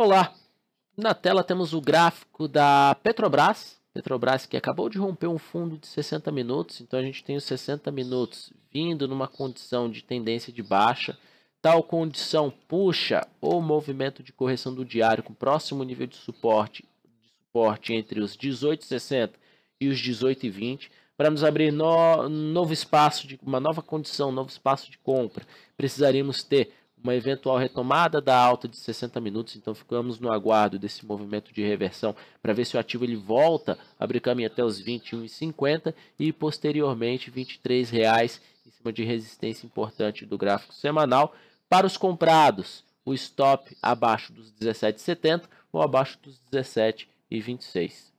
Olá! Na tela temos o gráfico da Petrobras. Petrobras que acabou de romper um fundo de 60 minutos, então a gente tem os 60 minutos vindo numa condição de tendência de baixa. Tal condição puxa o movimento de correção do diário com próximo nível de suporte, de suporte entre os 18,60 e os 18,20 para nos abrir no, novo espaço de uma nova condição, novo espaço de compra. Precisaríamos ter uma eventual retomada da alta de 60 minutos, então ficamos no aguardo desse movimento de reversão para ver se o ativo ele volta a abrir caminho até os 21,50 e posteriormente R$ 23,00 em cima de resistência importante do gráfico semanal. Para os comprados, o stop abaixo dos 17,70 ou abaixo dos 17,26.